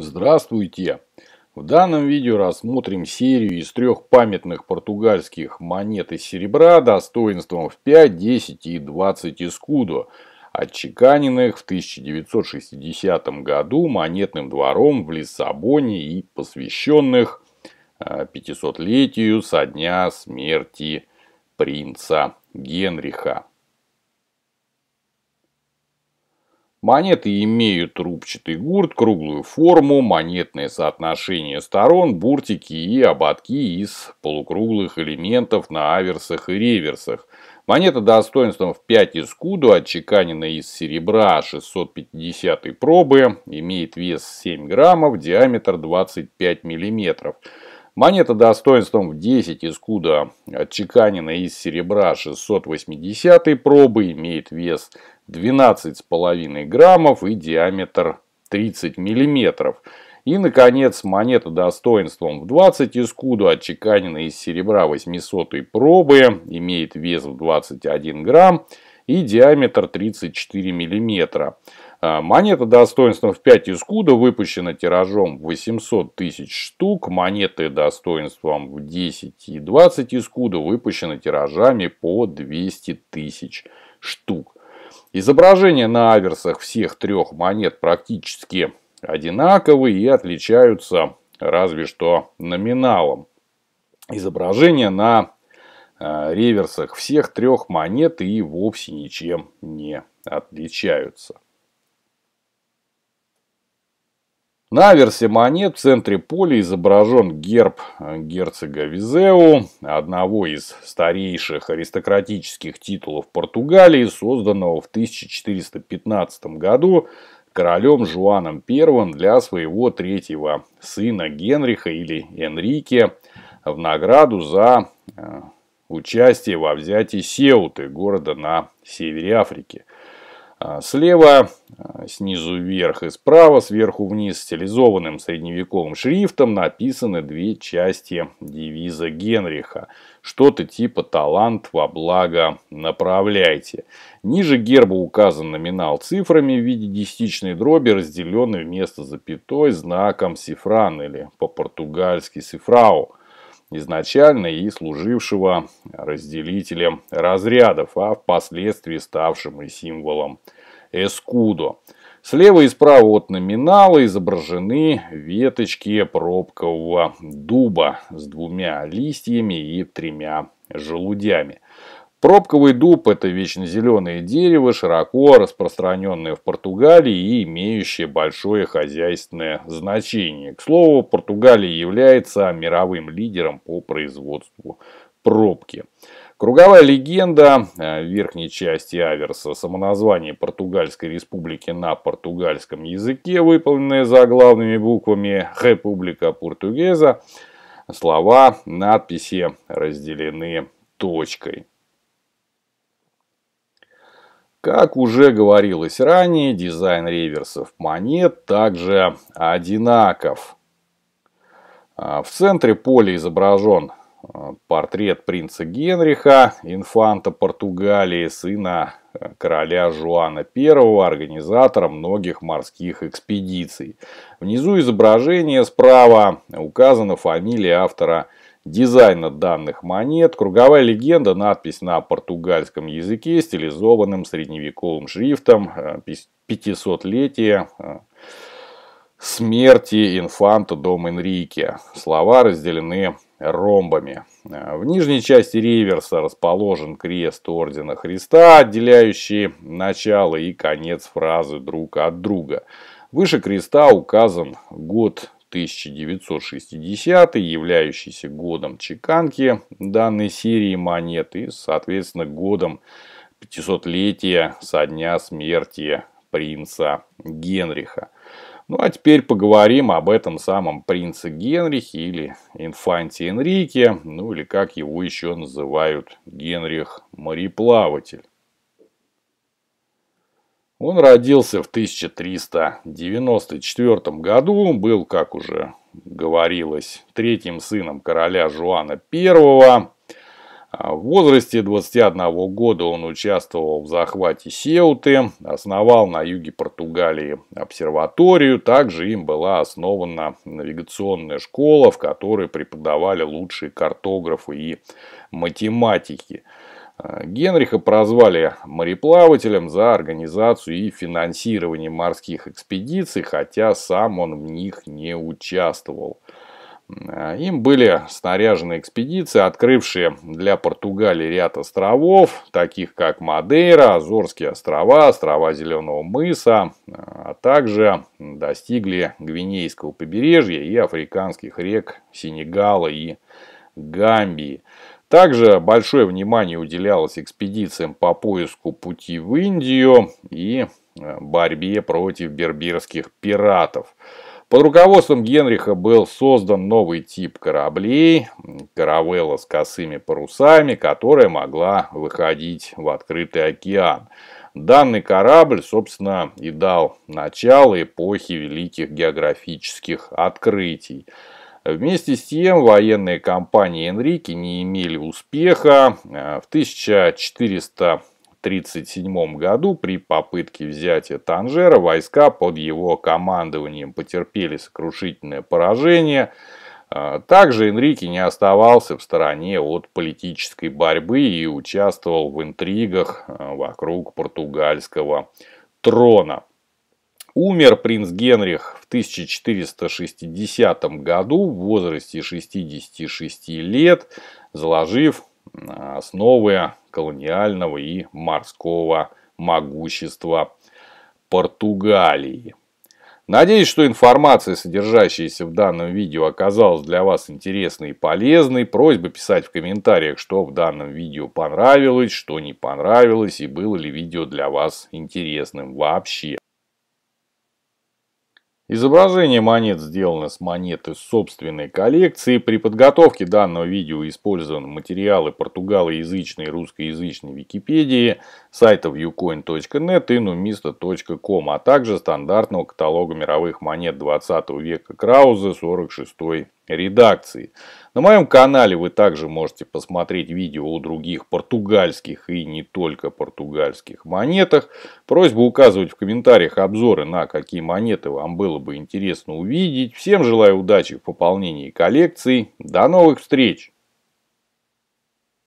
Здравствуйте! В данном видео рассмотрим серию из трех памятных португальских монет из серебра достоинством в 5, 10 и 20 эскудо, отчеканенных в 1960 году монетным двором в Лиссабоне и посвященных 500-летию э, со дня смерти принца Генриха. Монеты имеют рубчатый гурт, круглую форму, монетное соотношение сторон, буртики и ободки из полукруглых элементов на аверсах и реверсах. Монета достоинством в 5 искуду, отчеканена из серебра 650 пробы, имеет вес 7 граммов, диаметр 25 миллиметров. Монета достоинством в 10 искуда, отчеканена из серебра 680 пробы, имеет вес 12,5 граммов и диаметр 30 миллиметров. И, наконец, монета достоинством в 20 искуду, отчеканена из серебра 800 пробы, имеет вес в 21 грамм и диаметр 34 миллиметра. А, монета достоинством в 5 искуда выпущена тиражом 800 тысяч штук. Монеты достоинством в 10 и 20 искуда выпущены тиражами по 200 тысяч штук. Изображения на аверсах всех трех монет практически одинаковые и отличаются разве что номиналом. Изображения на э, реверсах всех трех монет и вовсе ничем не отличаются. На версе монет в центре поля изображен герб э, герцога Визеу, одного из старейших аристократических титулов Португалии, созданного в 1415 году королем Жуаном I для своего третьего сына Генриха или Энрике в награду за э, участие во взятии Сеуты, города на севере Африки – а, слева, а, снизу вверх и справа, сверху вниз стилизованным средневековым шрифтом написаны две части девиза Генриха. Что-то типа «Талант во благо направляйте». Ниже герба указан номинал цифрами в виде десятичной дроби, разделенной вместо запятой знаком «Сифран» или по-португальски «Сифрау» изначально и служившего разделителем разрядов, а впоследствии ставшим и символом эскудо. Слева и справа от номинала изображены веточки пробкового дуба с двумя листьями и тремя желудями. Пробковый дуб – это вечно зеленое дерево, широко распространенное в Португалии и имеющее большое хозяйственное значение. К слову, Португалия является мировым лидером по производству пробки. Круговая легенда э, в верхней части Аверса, самоназвание Португальской республики на португальском языке, выполненное заглавными буквами «Република Португеза», слова надписи разделены точкой. Как уже говорилось ранее, дизайн реверсов монет также одинаков. А, в центре поля изображен а, портрет принца Генриха, инфанта Португалии, сына а, короля Жуана I, организатора многих морских экспедиций. Внизу изображение справа указана фамилия автора дизайна данных монет, круговая легенда, надпись на португальском языке, стилизованным средневековым шрифтом, 500-летие э, э, смерти инфанта дом Энрике. Слова разделены ромбами. Э, в нижней части реверса расположен крест Ордена Христа, отделяющий начало и конец фразы друг от друга. Выше креста указан год 1960, являющийся годом чеканки данной серии монет и, соответственно, годом 500-летия со дня смерти принца Генриха. Ну а теперь поговорим об этом самом принце Генрихе или инфанте Энрике, ну или как его еще называют Генрих Мореплаватель. Он родился в 1394 году, был, как уже говорилось, третьим сыном короля Жуана I. А в возрасте 21 года он участвовал в захвате Сеуты, основал на юге Португалии обсерваторию, также им была основана навигационная школа, в которой преподавали лучшие картографы и математики. Э, Генриха прозвали мореплавателем за организацию и финансирование морских экспедиций, хотя сам он в них не участвовал. Э, им были снаряжены экспедиции, открывшие для Португалии ряд островов, таких как Мадейра, Азорские острова, острова Зеленого мыса, э, а также достигли Гвинейского побережья и африканских рек Сенегала и Гамбии. Также большое внимание уделялось экспедициям по поиску пути в Индию и э, борьбе против берберских пиратов. Под руководством Генриха был создан новый тип кораблей, каравелла с косыми парусами, которая могла выходить в открытый океан. Данный корабль, собственно, и дал начало эпохи великих географических открытий. Вместе с тем военные кампании Энрике не имели успеха. Э, в 1437 году при попытке взятия Танжера войска под его командованием потерпели сокрушительное поражение. Э, также Энрике не оставался в стороне от политической борьбы и участвовал в интригах э, вокруг португальского трона. Умер принц Генрих в 1460 году в возрасте 66 лет, заложив основы колониального и морского могущества Португалии. Надеюсь, что информация, содержащаяся в данном видео, оказалась для вас интересной и полезной. Просьба писать в комментариях, что в данном видео понравилось, что не понравилось и было ли видео для вас интересным вообще. Изображение монет сделано с монеты собственной коллекции. При подготовке данного видео использованы материалы португалоязычной и русскоязычной Википедии, сайтов ucoin.net и numista.com, а также стандартного каталога мировых монет 20 века Крауза 46 редакции. На моем канале вы также можете посмотреть видео о других португальских и не только португальских монетах. Просьба указывать в комментариях обзоры на какие монеты вам было бы интересно увидеть. Всем желаю удачи в пополнении коллекции. До новых встреч!